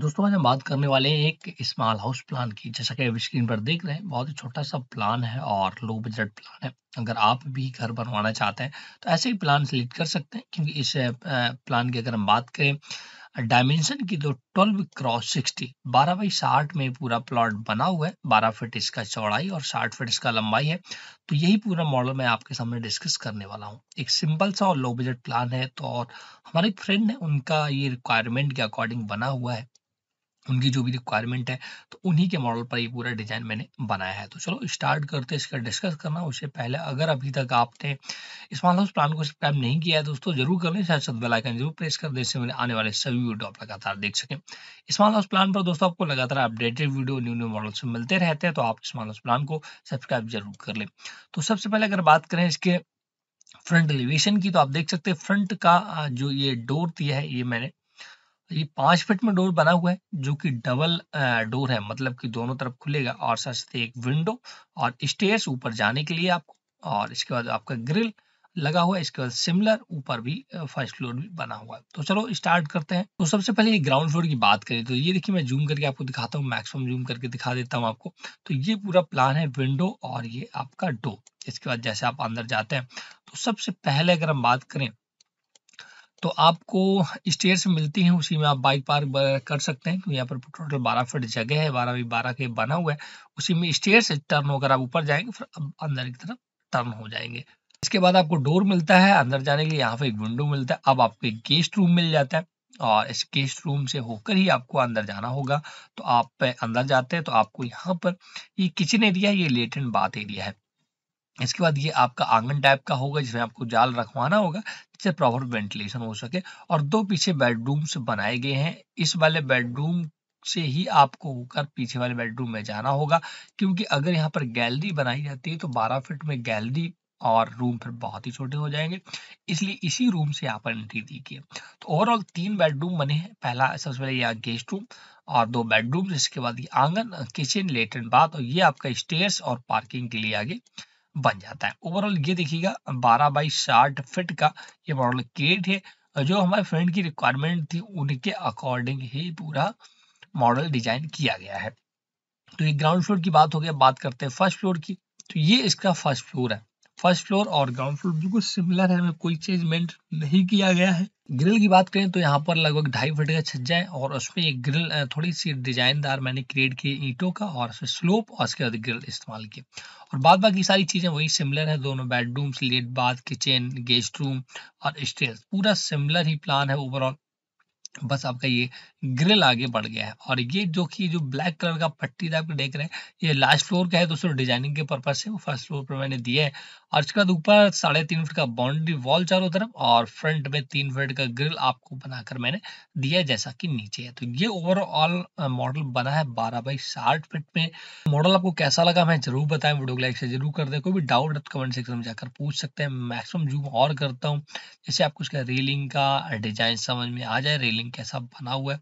दोस्तों आज हम बात करने वाले हैं एक स्मॉल हाउस प्लान की जैसा कि आप स्क्रीन पर देख रहे हैं बहुत ही छोटा सा प्लान है और लो बजट प्लान है अगर आप भी घर बनवाना चाहते हैं तो ऐसे ही प्लान सेलेक्ट कर सकते हैं क्योंकि इस प्लान की अगर हम बात करें डायमेंशन की तो 12 क्रॉस 60 बारह बाई साठ में पूरा प्लॉट बना हुआ है बारह फिट इसका चौड़ाई और साठ फिट इसका लंबाई है तो यही पूरा मॉडल मैं आपके सामने डिस्कस करने वाला हूँ एक सिंपल सा और लो बजट प्लान है तो और हमारे एक फ्रेंड है उनका ये रिक्वायरमेंट के अकॉर्डिंग बना हुआ है उनकी जो भी रिक्वायरमेंट है तो उन्हीं के मॉडल पर ये पूरा डिजाइन मैंने बनाया है तो चलो स्टार्ट करते हैं इसका डिस्कस करना उससे पहले अगर अभी तक आपने स्मॉल हाउस प्लान को सब्सक्राइब नहीं किया है दोस्तों जरूर कर लें शायद साथ बेल जरूर प्रेस कर दें इससे आने वाले सभी वीडियो आप लगातार देख सकें स्मॉल हाउस प्लान पर दोस्तों आपको लगातार updated video new new model से मिलते रहते हैं तो आप स्मॉल हाउस प्लान को सब्सक्राइब जरूर कर लें तो सबसे पहले अगर बात करें इसके फ्रंट एलिवेशन की तो आप देख सकते हैं फ्रंट का जो ये डोर दिया है ये मैंने ये पांच फिट में डोर बना हुआ है जो कि डबल डोर है मतलब कि दोनों तरफ खुलेगा और साथ साथ एक विंडो और स्टेयर्स ऊपर जाने के लिए आपको और इसके बाद आपका ग्रिल लगा हुआ है इसके बाद सिमिलर ऊपर भी फर्स्ट फ्लोर भी बना हुआ है तो चलो स्टार्ट करते हैं तो सबसे पहले ये ग्राउंड फ्लोर की बात करें तो ये देखिए मैं जूम करके आपको दिखाता हूँ मैक्सिमम जूम करके दिखा देता हूँ आपको तो ये पूरा प्लान है विंडो और ये आपका डोर इसके बाद जैसे आप अंदर जाते हैं तो सबसे पहले अगर हम बात करें तो आपको स्टेयर्स मिलती हैं उसी में आप बाइक पार्क कर सकते हैं क्योंकि यहाँ पर टोटल बारह फीट जगह है बारह बाई बारह के बना हुआ है उसी में स्टेयर से टर्न होकर आप ऊपर जाएंगे फिर अंदर की तरफ टर्न हो जाएंगे इसके बाद आपको डोर मिलता है अंदर जाने के लिए यहाँ पे एक विंडो मिलता है अब आपको एक गेस्ट रूम मिल जाता है और इस गेस्ट रूम से होकर ही आपको अंदर जाना होगा तो आप अंदर जाते हैं तो आपको यहाँ पर ये किचन एरिया ये लेट एंड बाथ एरिया है इसके बाद ये आपका आंगन टाइप का होगा जिसमें आपको जाल रखवाना होगा जिससे प्रॉपर वेंटिलेशन हो सके और दो पीछे बेडरूम्स बनाए गए हैं इस वाले बेडरूम से ही आपको होकर पीछे वाले बेडरूम में जाना होगा क्योंकि अगर यहाँ पर गैलरी बनाई जाती है तो 12 फीट में गैलरी और रूम फिर बहुत ही छोटे हो जाएंगे इसलिए इसी रूम से यहाँ पर एंट्री दी गई तो ओवरऑल तीन बेडरूम बने हैं पहला सबसे पहले यहाँ गेस्ट रूम और दो बेडरूम इसके बाद ये आंगन किचन लेटरिन बाथ और ये आपका स्टेयर्स और पार्किंग के लिए आगे बन जाता है ओवरऑल ये देखिएगा बारह बाई साठ फिट का ये मॉडल केट है जो हमारे फ्रेंड की रिक्वायरमेंट थी उनके अकॉर्डिंग ही पूरा मॉडल डिजाइन किया गया है तो ये ग्राउंड फ्लोर की बात हो गया बात करते हैं फर्स्ट फ्लोर की तो ये इसका फर्स्ट फ्लोर है फर्स्ट फ्लोर और ग्राउंड फ्लोर बिल्कुल सिमिलर है में कोई चेंजमेंट नहीं किया गया है ग्रिल की बात करें तो यहाँ पर लगभग ढाई फीट का छज्जा है और उसमें एक ग्रिल थोड़ी सी डिजाइनदार मैंने क्रिएट किए ईंटों का और उसमें स्लोप और उसके बाद ग्रिल इस्तेमाल किए और बाद बाकी सारी चीज़ें वही सिमिलर है दोनों bedrooms let bath kitchen guest room और स्टेज पूरा सिमिलर ही प्लान है ओवरऑल बस आपका ये ग्रिल आगे बढ़ गया है और ये जो कि जो ब्लैक कलर का पट्टी आप देख रहे हैं ये लास्ट फ्लोर का है दोस्तों डिजाइनिंग के पर्पज से वो फर्स्ट फ्लोर पर मैंने दिया है और उसके बाद ऊपर साढ़े तीन फीट का बाउंड्री वॉल चारों तरफ और फ्रंट में तीन फीट का ग्रिल आपको बनाकर मैंने दिया है जैसा कि नीचे है तो ये ओवरऑल मॉडल बना है बारह बाई साठ फीट में मॉडल आपको कैसा लगा मैं जरूर बताएं वीडियो को लाइक से जरूर कर दे कोई भी डाउट कमेंट सेक्शन में जाकर पूछ सकते हैं मैक्सिमम जूम और करता हूँ जैसे आपको इसका रेलिंग का डिजाइन समझ में आ जाए रेलिंग कैसा बना हुआ है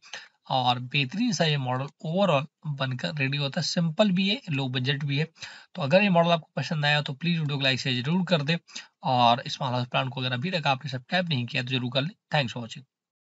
और बेहतरीन सा ये मॉडल ओवरऑल बनकर रेडी होता है सिंपल भी है लो बजट भी है तो अगर ये मॉडल आपको पसंद आया तो प्लीज़ वीडियो को लाइक शेयर जरूर कर दे और इस मॉडल प्लान को अगर अभी तक आपने सब्सक्राइब नहीं किया तो जरूर कर लें थैंक्स फॉर वॉचिंग